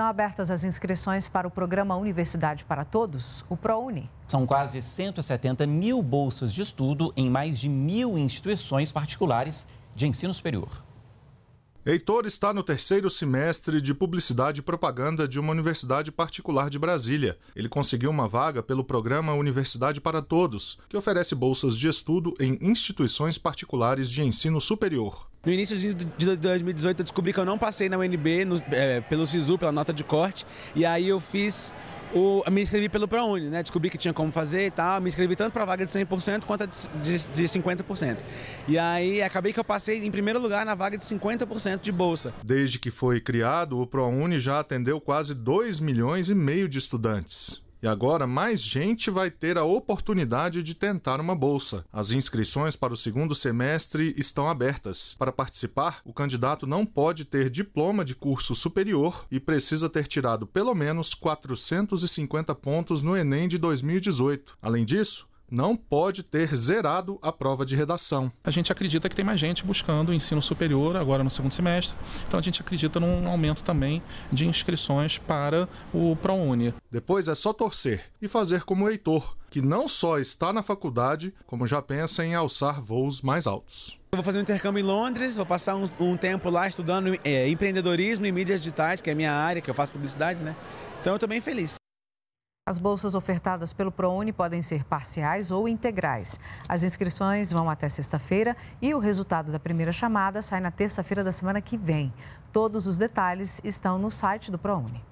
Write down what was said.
Estão abertas as inscrições para o programa Universidade para Todos, o ProUni. São quase 170 mil bolsas de estudo em mais de mil instituições particulares de ensino superior. Heitor está no terceiro semestre de Publicidade e Propaganda de uma universidade particular de Brasília. Ele conseguiu uma vaga pelo programa Universidade para Todos, que oferece bolsas de estudo em instituições particulares de ensino superior. No início de 2018 eu descobri que eu não passei na UNB no, é, pelo SISU, pela nota de corte, e aí eu fiz o, me inscrevi pelo ProUni, né? Descobri que tinha como fazer e tal. Me inscrevi tanto para a vaga de 100% quanto a de, de, de 50%. E aí acabei que eu passei em primeiro lugar na vaga de 50% de bolsa. Desde que foi criado, o ProUni já atendeu quase 2 milhões e meio de estudantes. E agora mais gente vai ter a oportunidade de tentar uma bolsa. As inscrições para o segundo semestre estão abertas. Para participar, o candidato não pode ter diploma de curso superior e precisa ter tirado pelo menos 450 pontos no Enem de 2018. Além disso, não pode ter zerado a prova de redação. A gente acredita que tem mais gente buscando o ensino superior agora no segundo semestre, então a gente acredita num aumento também de inscrições para o ProUni. Depois é só torcer e fazer como o Heitor, que não só está na faculdade, como já pensa em alçar voos mais altos. Eu vou fazer um intercâmbio em Londres, vou passar um, um tempo lá estudando é, empreendedorismo e mídias digitais, que é a minha área, que eu faço publicidade, né? Então eu estou bem feliz. As bolsas ofertadas pelo ProUni podem ser parciais ou integrais. As inscrições vão até sexta-feira e o resultado da primeira chamada sai na terça-feira da semana que vem. Todos os detalhes estão no site do ProUni.